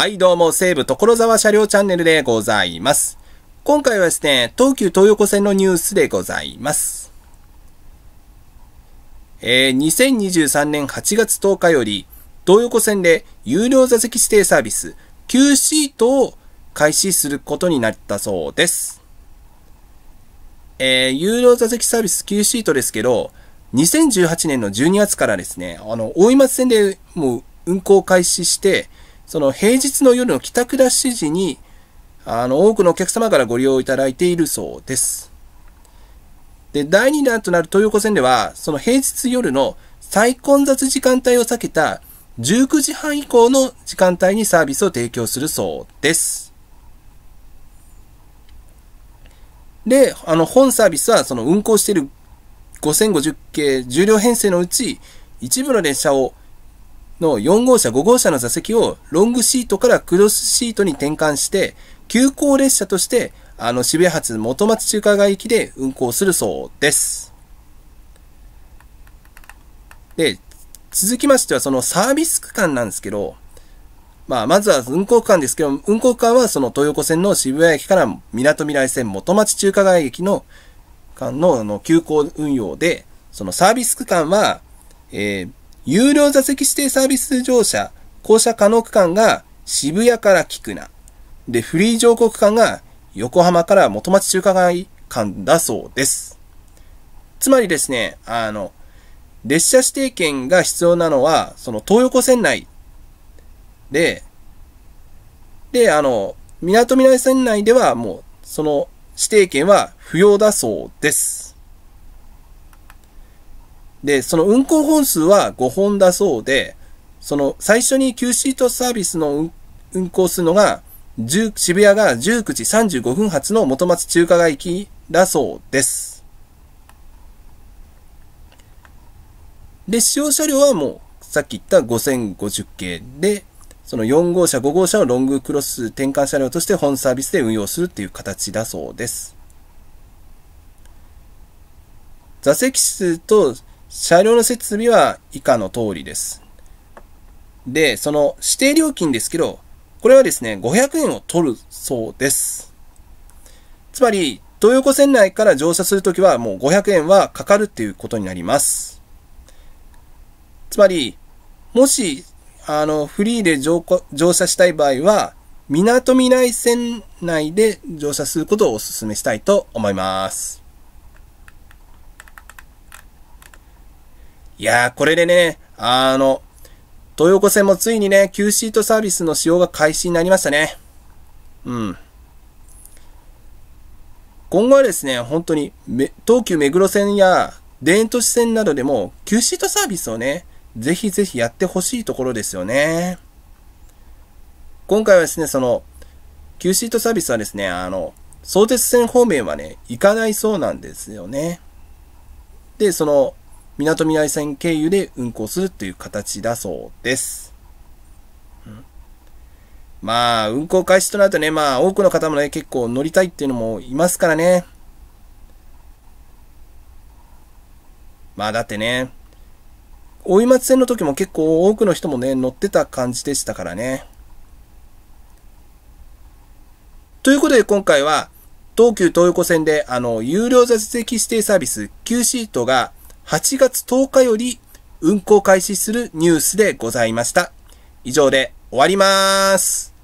はい、どうも、西武所沢車両チャンネルでございます。今回はですね、東急東横線のニュースでございます。えー、2023年8月10日より、東横線で有料座席指定サービス、Q シートを開始することになったそうです。えー、有料座席サービス Q シートですけど、2018年の12月からですね、あの、大井松線でもう運行開始して、その平日の夜の帰宅ラッシュ時に、あの、多くのお客様からご利用いただいているそうです。で、第2弾となる東横線では、その平日夜の再混雑時間帯を避けた19時半以降の時間帯にサービスを提供するそうです。で、あの、本サービスは、その運行している5050系重量編成のうち、一部の列車をの4号車、5号車の座席をロングシートからクロスシートに転換して、急行列車として、あの渋谷発元町中華街行きで運行するそうです。で、続きましてはそのサービス区間なんですけど、まあ、まずは運行区間ですけど、運行区間はその東横線の渋谷駅から港未来線元町中華街駅の間のあの急行運用で、そのサービス区間は、えー、有料座席指定サービス乗車、降車可能区間が渋谷から菊名。で、フリー乗降区間が横浜から元町中華街間だそうです。つまりですね、あの、列車指定券が必要なのは、その東横線内で、で、あの、港未来線内ではもう、その指定券は不要だそうです。で、その運行本数は5本だそうで、その最初に Q シートサービスの運行するのが、渋谷が19時35分発の元町中華街行きだそうです。で、使用車両はもう、さっき言った5050系で、その4号車、5号車をロングクロス転換車両として本サービスで運用するっていう形だそうです。座席数と車両の設備は以下の通りです。で、その指定料金ですけど、これはですね、500円を取るそうです。つまり、東横線内から乗車するときはもう500円はかかるっていうことになります。つまり、もし、あの、フリーで乗乗車したい場合は、みなとみらい線内で乗車することをお勧めしたいと思います。いやー、これでね、あの、東横線もついにね、旧シートサービスの使用が開始になりましたね。うん。今後はですね、本当に、東急目黒線や田園都市線などでも、旧シートサービスをね、ぜひぜひやってほしいところですよね。今回はですね、その、旧シートサービスはですね、あの、相鉄線方面はね、行かないそうなんですよね。で、その、港未来線経由で運行するという形だそうです。まあ、運行開始となるとね、まあ、多くの方もね、結構乗りたいっていうのもいますからね。まあ、だってね、大井町線の時も結構多くの人もね、乗ってた感じでしたからね。ということで今回は、東急東横線で、あの、有料座席指定サービス Q シートが8月10日より運行開始するニュースでございました。以上で終わります。